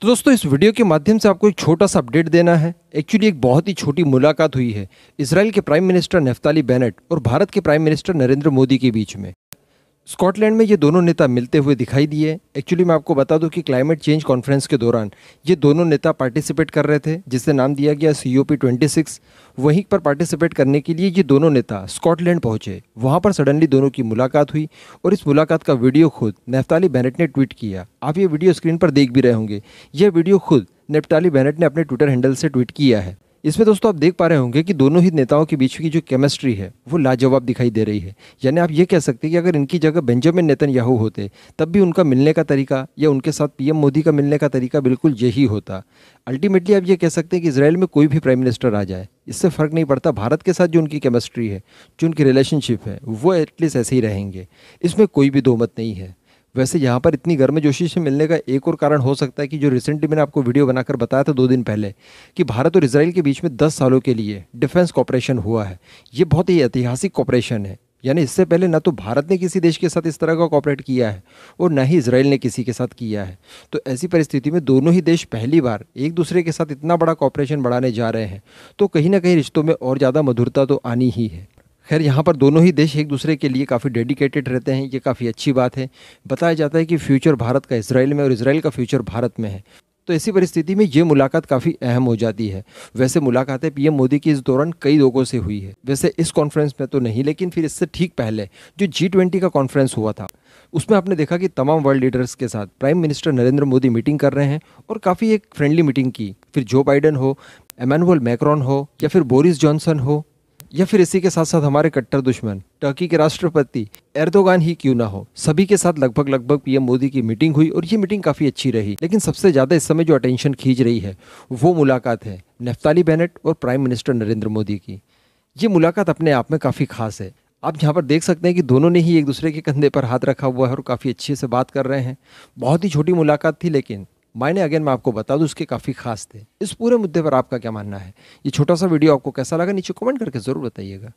तो दोस्तों इस वीडियो के माध्यम से आपको एक छोटा सा अपडेट देना है एक्चुअली एक बहुत ही छोटी मुलाकात हुई है इसराइल के प्राइम मिनिस्टर नेफ्ताली बेनेट और भारत के प्राइम मिनिस्टर नरेंद्र मोदी के बीच में स्कॉटलैंड में ये दोनों नेता मिलते हुए दिखाई दिए एक्चुअली मैं आपको बता दूं कि क्लाइमेट चेंज कॉन्फ्रेंस के दौरान ये दोनों नेता पार्टिसिपेट कर रहे थे जिसे नाम दिया गया C O P twenty six वहीं पर पार्टिसिपेट करने के लिए ये दोनों नेता स्कॉटलैंड पहुंचे वहां पर सडनली दोनों की मुलाकात हुई और इस मुलाकात का वीडियो खुद नेफ्ताली बैनट ने ट्वीट किया आप ये वीडियो स्क्रीन पर देख भी रहे होंगे यह वीडियो खुद नेफ्ताली बैनट ने अपने ट्विटर हैंडल से ट्वीट किया है इसमें दोस्तों आप देख पा रहे होंगे कि दोनों ही नेताओं के बीच की जो केमिस्ट्री है वो लाजवाब दिखाई दे रही है यानी आप ये कह सकते हैं कि अगर इनकी जगह बेंजामिन याहू होते तब भी उनका मिलने का तरीका या उनके साथ पीएम मोदी का मिलने का तरीका बिल्कुल यही होता अल्टीमेटली आप ये कह सकते हैं कि इसराइल में कोई भी प्राइम मिनिस्टर आ जाए इससे फ़र्क नहीं पड़ता भारत के साथ जो उनकी केमिस्ट्री है जो उनकी रिलेशनशिप है वो एटलीस्ट ऐसे ही रहेंगे इसमें कोई भी दो मत नहीं है वैसे यहाँ पर इतनी गर्मजोशी से मिलने का एक और कारण हो सकता है कि जो रिसेंटली मैंने आपको वीडियो बनाकर बताया था दो दिन पहले कि भारत और इसराइल के बीच में दस सालों के लिए डिफेंस कॉपरेशन हुआ है ये बहुत ही ऐतिहासिक कॉपरेशन है यानी इससे पहले ना तो भारत ने किसी देश के साथ इस तरह का कॉपरेट किया है और ना ही इसराइल ने किसी के साथ किया है तो ऐसी परिस्थिति में दोनों ही देश पहली बार एक दूसरे के साथ इतना बड़ा कॉपरेशन बढ़ाने जा रहे हैं तो कहीं ना कहीं रिश्तों में और ज़्यादा मधुरता तो आनी ही है खैर यहाँ पर दोनों ही देश एक दूसरे के लिए काफ़ी डेडिकेटेड रहते हैं ये काफ़ी अच्छी बात है बताया जाता है कि फ्यूचर भारत का इसराइल में और इसराइल का फ्यूचर भारत में है तो ऐसी परिस्थिति में ये मुलाकात काफ़ी अहम हो जाती है वैसे मुलाकातें पीएम मोदी की इस दौरान कई लोगों से हुई है वैसे इस कॉन्फ्रेंस में तो नहीं लेकिन फिर इससे ठीक पहले जो जी ट्वेंटी का कॉन्फ्रेंस हुआ था उसमें आपने देखा कि तमाम वर्ल्ड लीडर्स के साथ prime minister Narendra Modi meeting कर रहे हैं और काफ़ी एक फ्रेंडली मीटिंग की फिर जो बाइडन हो एमानुअल मैक्रॉन हो या फिर बोरिस जॉनसन हो या फिर इसी के साथ साथ हमारे कट्टर दुश्मन टर्की के राष्ट्रपति एर्दोगान ही क्यों ना हो सभी के साथ लगभग लगभग पीएम मोदी की मीटिंग हुई और ये मीटिंग काफी अच्छी रही लेकिन सबसे ज्यादा इस समय जो अटेंशन खींच रही है वो मुलाकात है नेफ्ताली बेनेट और प्राइम मिनिस्टर नरेंद्र मोदी की ये मुलाकात अपने आप में काफी खास है आप यहाँ पर देख सकते हैं कि दोनों ने ही एक दूसरे के कंधे पर हाथ रखा हुआ है और काफ़ी अच्छे से बात कर रहे हैं बहुत ही छोटी मुलाकात थी लेकिन मायने अगेन मैं आपको बता दूँ उसके काफ़ी खास थे इस पूरे मुद्दे पर आपका क्या मानना है ये छोटा सा वीडियो आपको कैसा लगा नीचे कमेंट करके ज़रूर बताइएगा